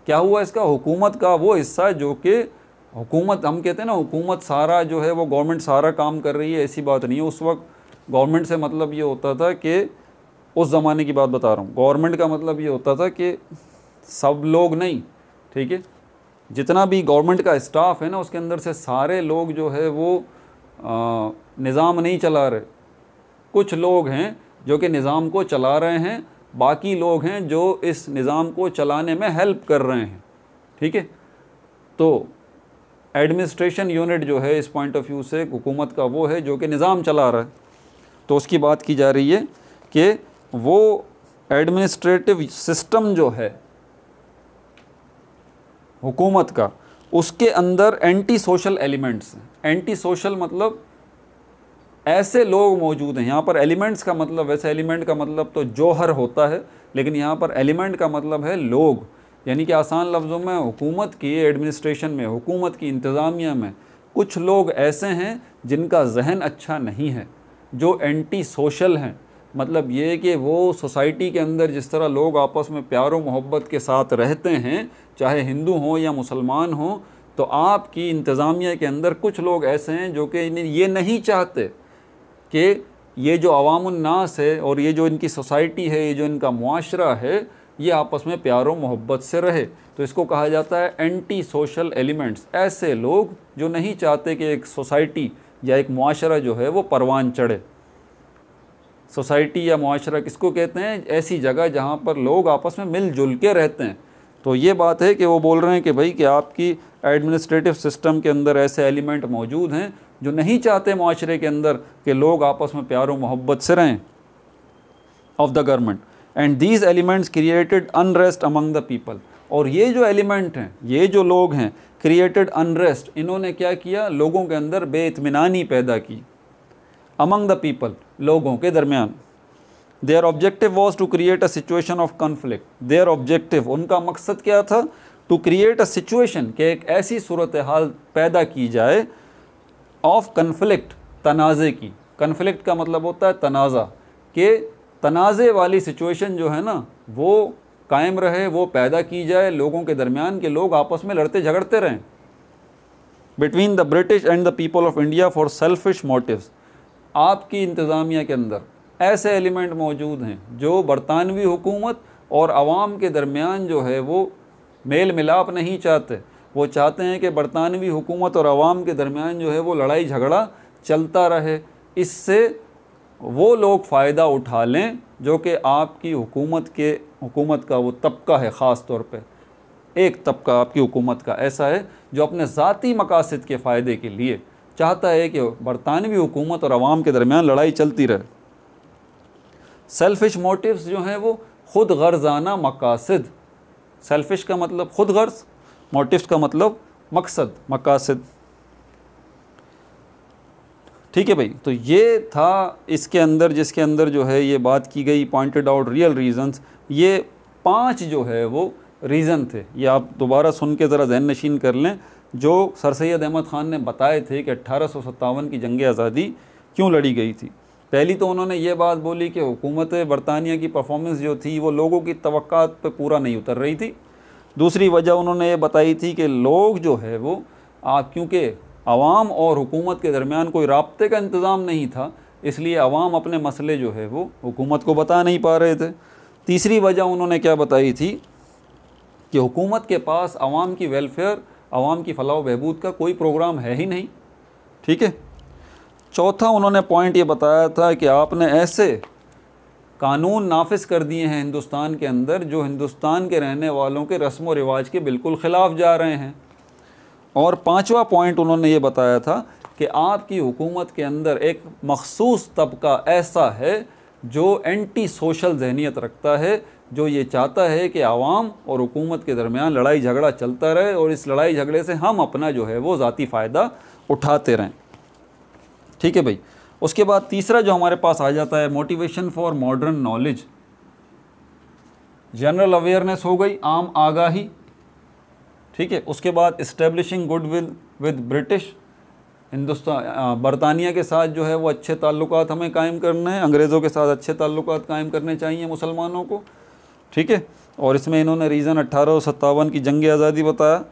क्या हुआ इसका हुकूमत का वो हिस्सा जो कि हुकूमत हम कहते हैं ना हुकूमत सारा जो है वो गवर्नमेंट सारा काम कर रही है ऐसी बात नहीं है उस वक्त गवर्नमेंट से मतलब ये होता था कि उस ज़माने की बात बता रहा हूँ गवर्नमेंट का मतलब ये होता था कि सब लोग नहीं ठीक है जितना भी गवर्नमेंट का स्टाफ है ना उसके अंदर से सारे लोग जो है वो निज़ाम नहीं चला रहे कुछ लोग हैं जो कि निज़ाम को चला रहे हैं बाकी लोग हैं जो इस निज़ाम को चलाने में हेल्प कर रहे हैं ठीक है तो एडमिनिस्ट्रेशन यूनिट जो है इस पॉइंट ऑफ व्यू से हुकूमत का वो है जो कि निज़ाम चला रहा है तो उसकी बात की जा रही है कि वो एडमिनिस्ट्रेटिव सिस्टम जो है हुकूमत का उसके अंदर anti social elements anti social मतलब ऐसे लोग मौजूद हैं यहाँ पर एलिमेंट्स का मतलब वैसे एलिमेंट का मतलब तो जोहर होता है लेकिन यहाँ पर एलिमेंट का मतलब है लोग यानी कि आसान लफ्ज़ों में हुकूमत की एडमिनिस्ट्रेशन में हुकूमत की इंतज़ामिया में कुछ लोग ऐसे हैं जिनका जहन अच्छा नहीं है जो एंटी सोशल हैं मतलब ये कि वो सोसाइटी के अंदर जिस तरह लोग आपस में प्यार और मोहब्बत के साथ रहते हैं चाहे हिंदू हों या मुसलमान हों तो आपकी इंतज़ामिया के अंदर कुछ लोग ऐसे हैं जो कि ये नहीं चाहते कि ये जो अवामनास है और ये जो इनकी सोसाइटी है ये जो इनका माशरा है ये आपस में प्यार और मोहब्बत से रहे तो इसको कहा जाता है एंटी सोशल एलिमेंट्स ऐसे लोग जो नहीं चाहते कि एक सोसाइटी या एक माशरा जो है वो परवान चढ़े सोसाइटी या माशरा किसको कहते हैं ऐसी जगह जहाँ पर लोग आपस में मिलजुल के रहते हैं तो ये बात है कि वो बोल रहे हैं कि भाई कि आपकी एडमिनिस्ट्रेटिव सिस्टम के अंदर ऐसे एलिमेंट मौजूद हैं जो नहीं चाहते माशरे के अंदर कि लोग आपस में प्यार मोहब्बत से रहें of the government and these elements created unrest among the people और ये जो एलिमेंट हैं ये जो लोग हैं क्रिएटेड अनरेस्ट इन्होंने क्या किया लोगों के अंदर बेतमिनानी पैदा की अमंग द पीपल लोगों के दरमियान their objective was to create a situation of conflict their objective उनका मकसद क्या था टू क्रिएट अ सिचुएशन के एक ऐसी सूरत हाल पैदा की जाए ऑफ कन्फ्लिक्ट तनाज़े की कन्फ्लिक्ट का मतलब होता है तनाज़ा के तनाज़े वाली सिचुएशन जो है ना वो कायम रहे वो पैदा की जाए लोगों के दरमियान के लोग आपस में लड़ते झगड़ते रहें between the British and the people of India for selfish motives आपकी इंतज़ामिया के अंदर ऐसे एलिमेंट मौजूद हैं जो बरतानवी हुकूमत और आवाम के दरमियान जो है वो मेल मिलाप नहीं चाहते वो चाहते हैं कि बरतानवी हुकूमत और आवाम के दरमियान जो है वो लड़ाई झगड़ा चलता रहे इससे वो लोग फ़ायदा उठा लें जो कि आपकी हुकूमत के हुकूमत का वो तबका है ख़ास तौर पे एक तबका आपकी हुकूमत का ऐसा है जो अपने ज़ाती मकासद के फ़ायदे के लिए चाहता है कि बरतानवी हुकूमत और आवाम के दरमियान लड़ाई चलती रहे सेल्फिश मोटिव्स जो हैं वो खुद गर्जाना मकासद सेल्फिश का मतलब खुद गर्ज मोटिव्स का मतलब मकसद मकासद ठीक है भाई तो ये था इसके अंदर जिसके अंदर जो है ये बात की गई पॉइंटेड आउट रियल रीज़न्स ये पाँच जो है वो रीज़न थे ये आप दोबारा सुन के ज़रा जहन नशीन कर लें जो सर सैद अहमद ख़ान ने बताए थे कि अट्ठारह की जंग आज़ादी क्यों लड़ी गई थी पहली तो उन्होंने ये बात बोली कि हुकूमत बरतानिया की परफॉर्मेंस जो थी वो लोगों की तवक़ात पे पूरा नहीं उतर रही थी दूसरी वजह उन्होंने ये बताई थी कि लोग जो है वो आप क्योंकि आवाम और हुकूमत के दरमियान कोई रबते का इंतज़ाम नहीं था इसलिए आवाम अपने मसले जो है वो हुकूमत को बता नहीं पा रहे थे तीसरी वजह उन्होंने क्या बताई थी कि हुकूमत के पास आवाम की वेलफेयर आवाम की फलाह बहबूद का कोई प्रोग्राम है ही नहीं ठीक है चौथा उन्होंने पॉइंट ये बताया था कि आपने ऐसे कानून नाफिस कर दिए हैं हिंदुस्तान के अंदर जो हिंदुस्तान के रहने वालों के रस्म व रिवाज के बिल्कुल ख़िलाफ़ जा रहे हैं और पांचवा पॉइंट उन्होंने ये बताया था कि आपकी हुकूमत के अंदर एक मखसूस तबका ऐसा है जो एंटी सोशल जहनीत रखता है जो ये चाहता है कि आवाम और हुकूमत के दरमियान लड़ाई झगड़ा चलता रहे और इस लड़ाई झगड़े से हम अपना जो है वो ज़ाती फ़ायदा उठाते रहें ठीक है भाई उसके बाद तीसरा जो हमारे पास आ जाता है motivation for modern knowledge general awareness हो गई आम आगाही ठीक है उसके बाद establishing goodwill with British Hindustan बरतानिया के साथ जो है वो अच्छे ताल्लुक हमें कायम करने हैं अंग्रेज़ों के साथ अच्छे ताल्लुक कायम करने चाहिए मुसलमानों को ठीक है और इसमें इन्होंने रीज़न अट्ठारह की जंग आज़ादी बताया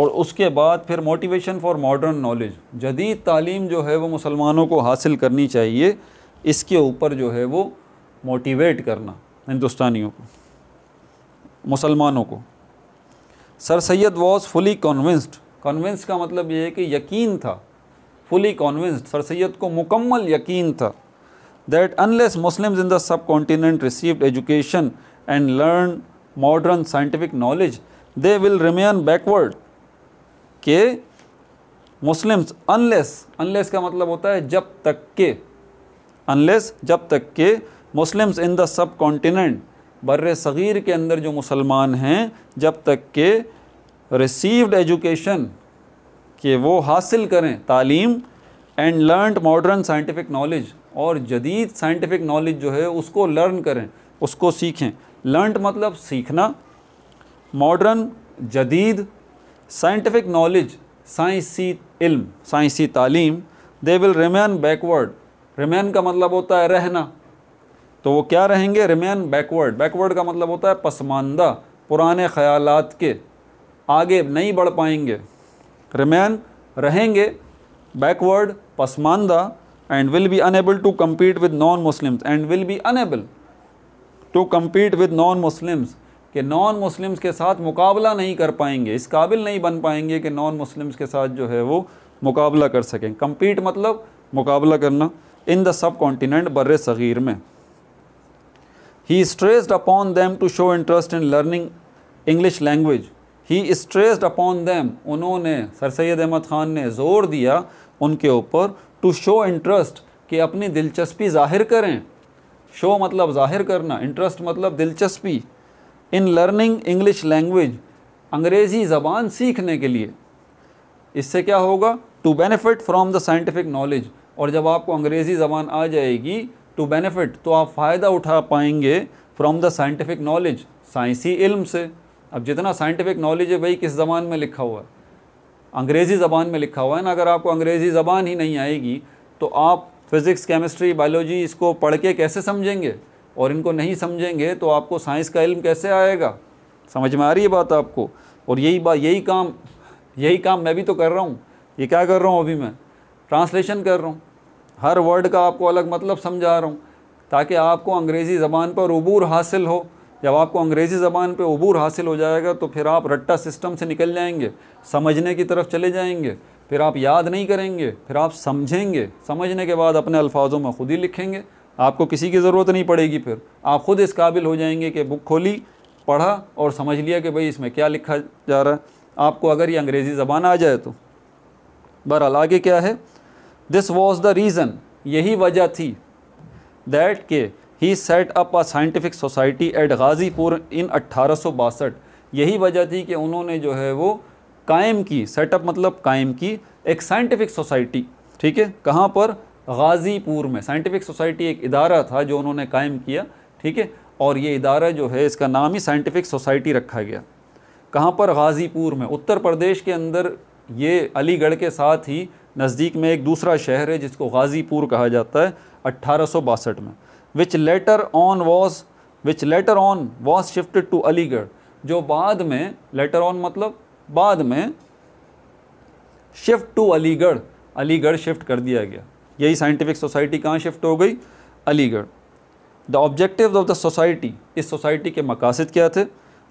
और उसके बाद फिर मोटिवेशन फॉर मॉडर्न नॉलेज जदीद तालीम जो है वो मुसलमानों को हासिल करनी चाहिए इसके ऊपर जो है वो मोटिवेट करना हिंदुस्तानियों को मुसलमानों को sir Syed was fully convinced convince का मतलब ये है कि यकीन था फुली कॉन्विंस्ड सर सैयद को मुकम्मल यकीन था that unless Muslim in the subcontinent received education and learn modern scientific knowledge they will remain backward के मुस्लिम्स अनलेस अनलेस का मतलब होता है जब तक के अनलेस जब तक के Muslims in the subcontinent बर सग़ीर के अंदर जो मुसलमान हैं जब तक के रिसीव्ड एजुकेशन के वो हासिल करें तालीम and learn modern scientific knowledge और जदीद साइंटिफिक नॉलेज जो है उसको लर्न करें उसको सीखें लर्न मतलब सीखना मॉडर्न जदीद साइंटिफिक नॉलेज साइंसी इल्म साइंसी तालीम they will remain backward remain का मतलब होता है रहना तो वो क्या रहेंगे रिमेन बैकवर्ड बैकवर्ड का मतलब होता है पसमानदा पुराने ख्याल के आगे नहीं बढ़ पाएंगे रिमेन रहेंगे बैकवर्ड पसमानदा and will be enable to compete with non Muslims and will be enable to compete with non Muslims कि नॉन मुस्लिम्स के साथ मुकाबला नहीं कर पाएंगे इस काबिल नहीं बन पाएंगे कि नॉन मुस्लिम्स के साथ जो है वो मुकाबला कर सकें कम्पीट मतलब मुकाबला करना इन द सब कॉन्टीनेंट बर सग़ीर में He stressed upon them to show interest in learning English language. He stressed upon them. उन्होंने सर सैद अहमद ख़ान ने ज़ोर दिया उनके ऊपर टू शो इंटरेस्ट कि अपनी दिलचस्पी ज़ाहिर करें शो मतलब ज़ाहिर करना इंटरेस्ट मतलब दिलचस्पी इन लर्निंग इंग्लिश लैंग्वेज अंग्रेज़ी ज़बान सीखने के लिए इससे क्या होगा to benefit from the scientific knowledge और जब आपको अंग्रेज़ी ज़बान आ जाएगी टू बेनिफिट तो आप फ़ायदा उठा पाएंगे फ्रॉम द साइंटिफिक नॉलेज साइंसी इल्म से अब जितना साइंटिफिक नॉलेज है वही किस ज़बान में लिखा हुआ है अंग्रेज़ी ज़बान में लिखा हुआ है ना अगर आपको अंग्रेज़ी ज़बान ही नहीं आएगी तो आप फिज़िक्स केमिस्ट्री बायोलॉजी इसको पढ़ के कैसे समझेंगे और इनको नहीं समझेंगे तो आपको साइंस का इल्म कैसे आएगा समझ में आ रही है बात आपको और यही बात यही काम यही काम मैं भी तो कर रहा हूँ ये क्या कर रहा हूँ अभी मैं ट्रांसलेशन कर रहा हूँ हर वर्ड का आपको अलग मतलब समझा रहा हूँ ताकि आपको अंग्रेज़ी ज़बान पर अबूर हासिल हो जब आपको अंग्रेज़ी ज़बान पर अबूर हासिल हो जाएगा तो फिर आप रट्टा सिस्टम से निकल जाएंगे समझने की तरफ चले जाएंगे फिर आप याद नहीं करेंगे फिर आप समझेंगे समझने के बाद अपने अल्फाजों में ख़ुद ही लिखेंगे आपको किसी की ज़रूरत नहीं पड़ेगी फिर आप ख़ुद इस काबिल हो जाएंगे कि बुक खोली पढ़ा और समझ लिया कि भाई इसमें क्या लिखा जा रहा है आपको अगर ये अंग्रेज़ी ज़बान आ जाए तो बहरहाल आगे क्या है दिस वॉज द रीज़न यही वजह थी दैट के ही set up a scientific society at Ghazipur in अट्ठारह यही वजह थी कि उन्होंने जो है वो कायम की सेटअप मतलब कायम की एक साइंटिफिक सोसाइटी ठीक है कहाँ पर गाज़ीपुर में साइंटिफिक सोसाइटी एक इदारा था जो उन्होंने कायम किया ठीक है और ये इदारा जो है इसका नाम ही साइंटिफिक सोसाइटी रखा गया कहाँ पर गाज़ीपुर में उत्तर प्रदेश के अंदर ये अलीगढ़ के साथ ही नज़दीक में एक दूसरा शहर है जिसको गाज़ीपुर कहा जाता है अट्ठारह में which later on was which later on was shifted to Aligarh जो बाद में लेटर ऑन मतलब बाद में shift to Aligarh Aligarh shift कर दिया गया यही साइंटिफिक सोसाइटी कहाँ शिफ्ट हो गई Aligarh the objective of the society इस सोसाइटी के मकासद क्या थे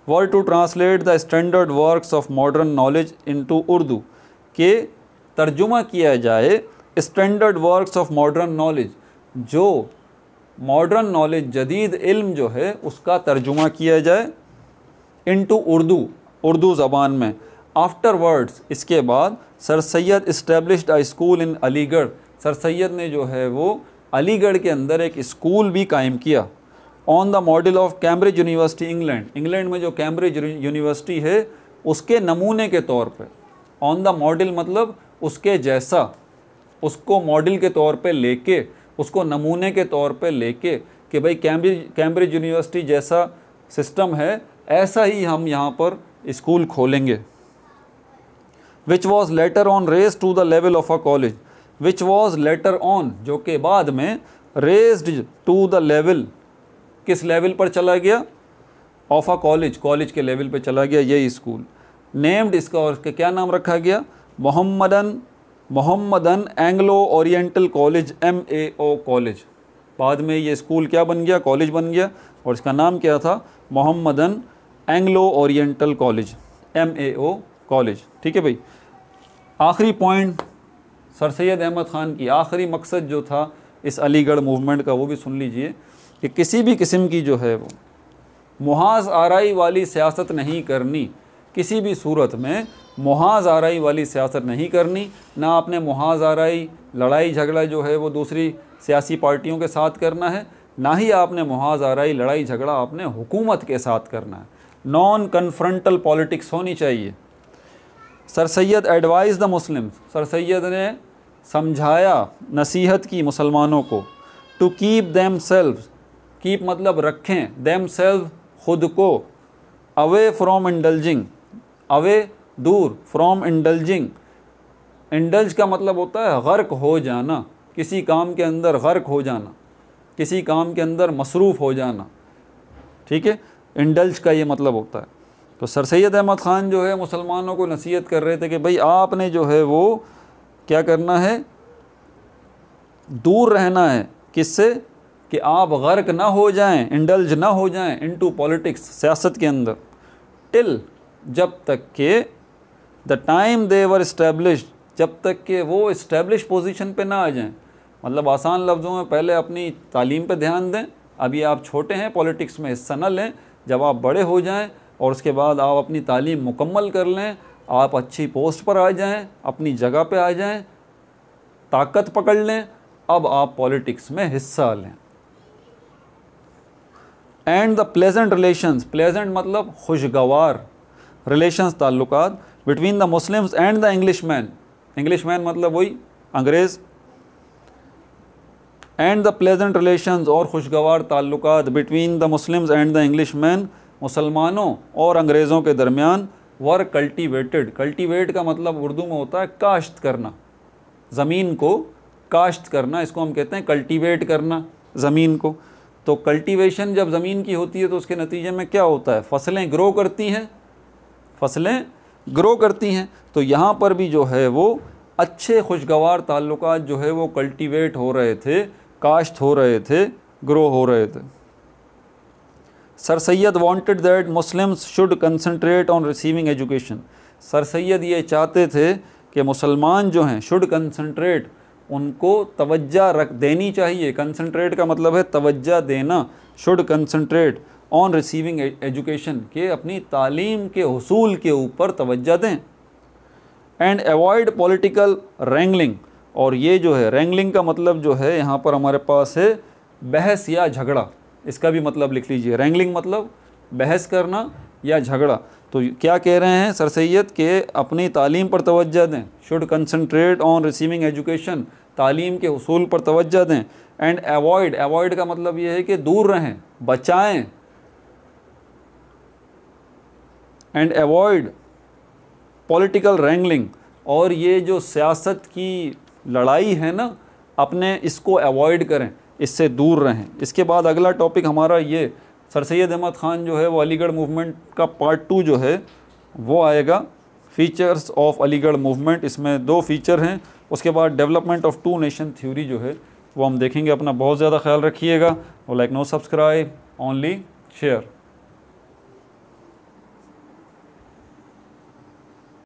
world to translate the standard works of modern knowledge into Urdu के तर्जुमा किया जाए standard works of modern knowledge जो मॉडर्न नॉलेज जदीद इल्म जो है उसका तर्जुमा किया जाए इनटू उर्दू उर्दू ज़बान में आफ्टर वर्ड्स इसके बाद sir Syed established a school in Aligarh sir Syed ने जो है वो अलीगढ़ के अंदर एक स्कूल भी कायम किया on the model of Cambridge University England England में जो कैम्ब्रिज यूनिवर्सिटी है उसके नमूने के तौर पर ऑन द मॉडल मतलब उसके जैसा उसको मॉडल के तौर पे लेके उसको नमूने के तौर पे लेके कि भाई कैम्ब्रिज कैम्ब्रिज यूनिवर्सिटी जैसा सिस्टम है ऐसा ही हम यहाँ पर स्कूल खोलेंगे which was later on raise to the level of a college which was later on जो कि बाद में रेज्ड टू द लेवल किस लेवल पर चला गया ऑफ अ कॉलेज कॉलेज के लेवल पर चला गया यही स्कूल नेम्ड इसका और इसका क्या नाम रखा गया Mohammedan Mohammedan Anglo Oriental College M A O College बाद में ये स्कूल क्या बन गया कॉलेज बन गया और इसका नाम क्या था Mohammedan Anglo Oriental College M A O College ठीक है भाई आखिरी पॉइंट सर सैद अहमद ख़ान की आखिरी मकसद जो था इस अलीगढ़ मूवमेंट का वो भी सुन लीजिए कि किसी भी किस्म की जो है वो मुहाज आरई वाली सियासत नहीं करनी किसी भी सूरत में आरई वाली सियासत नहीं करनी ना आपने आरई लड़ाई झगड़ा जो है वो दूसरी सियासी पार्टियों के साथ करना है ना ही आपने आरई लड़ाई झगड़ा आपने हुकूमत के साथ करना है नॉन कन्फ्रंटल पॉलिटिक्स होनी चाहिए sir Syed advise the Muslim sir Syed ने समझाया नसीहत की मुसलमानों को to keep themselves keep मतलब रखें दैम सेल्व खुद को अवे फ्रॉम इंडलजिंग अवे दूर फ्रॉम इंडल्जिंग इंडल्ज का मतलब होता है गर्क हो जाना किसी काम के अंदर गर्क हो जाना किसी काम के अंदर मसरूफ़ हो जाना ठीक है इंडल्ज का ये मतलब होता है तो सर सैद अहमद ख़ान जो है मुसलमानों को नसीहत कर रहे थे कि भाई आपने जो है वो क्या करना है दूर रहना है किससे कि आप गर्क ना हो जाएं इंडल्ज ना हो जाएं इनटू पॉलिटिक्स सियासत के अंदर टिल जब तक के द टाइम देवर इस्टेब्लिश जब तक कि वो इस्टेब्लिश पोजिशन पर ना आ जाएँ मतलब आसान लफ्ज़ों में पहले अपनी तालीम पर ध्यान दें अभी आप छोटे हैं पॉलिटिक्स में हिस्सा ना लें जब आप बड़े हो जाएँ और उसके बाद आप अपनी तालीम मुकम्मल कर लें आप अच्छी पोस्ट पर आ जाएँ अपनी जगह पर आ जाएँ ताकत पकड़ लें अब आप पॉलिटिक्स में हिस्सा लें and the pleasant relation pleasant मतलब खुशगवार रिलेशन ताल्लुक between the Muslims and the Englishman Englishman मतलब वही अंग्रेज़ एंड द प्लेजेंट रिलेशन और खुशगवार ताल्लुक between the Muslims and the Englishman मुसलमानों और अंग्रेज़ों के दरमियान वर कल्टिवेटेड कल्टिवेट का मतलब उर्दू में होता है काश्त करना ज़मीन को काश्त करना इसको हम कहते हैं कल्टिवेट करना ज़मीन को तो कल्टीवेशन जब ज़मीन की होती है तो उसके नतीजे में क्या होता है फसलें ग्रो करती हैं फसलें ग्रो करती हैं तो यहाँ पर भी जो है वो अच्छे खुशगवार ताल्लुक जो है वो कल्टीवेट हो रहे थे काश्त हो रहे थे ग्रो हो रहे थे sir Syed wanted that Muslims should concentrate on receiving education sir Syed ये चाहते थे कि मुसलमान जो हैं शुड कंसनट्रेट उनको तवज्जा रख देनी चाहिए कंसनट्रेट का मतलब है तवज्जा देना should concentrate on receiving education के अपनी तालीम के हसूल के ऊपर तवज्जो दें एंड एवॉड पॉलिटिकल रेंगलिंग और ये जो है रेंगलिंग का मतलब जो है यहाँ पर हमारे पास है बहस या झगड़ा इसका भी मतलब लिख लीजिए रेंगलिंग मतलब बहस करना या झगड़ा तो क्या कह रहे हैं सर सैद के अपनी तालीम पर तवज्जो दें should concentrate on receiving education तालीम के असूल पर तवज्जो दें एंड एवॉड एवॉड का मतलब ये है कि दूर रहें बचाएँ एंड अवॉइड पॉलिटिकल रेंगलिंग और ये जो सियासत की लड़ाई है ना अपने इसको अवॉइड करें इससे दूर रहें इसके बाद अगला टॉपिक हमारा ये सर सैद अहमद ख़ान जो है वो अलीगढ़ मूवमेंट का पार्ट टू जो है वो आएगा फ़ीचर्स ऑफ अलीगढ़ मूवमेंट इसमें दो फीचर हैं उसके बाद development of two nation theory जो है वो हम देखेंगे अपना बहुत ज़्यादा ख्याल रखिएगा वो like no subscribe only share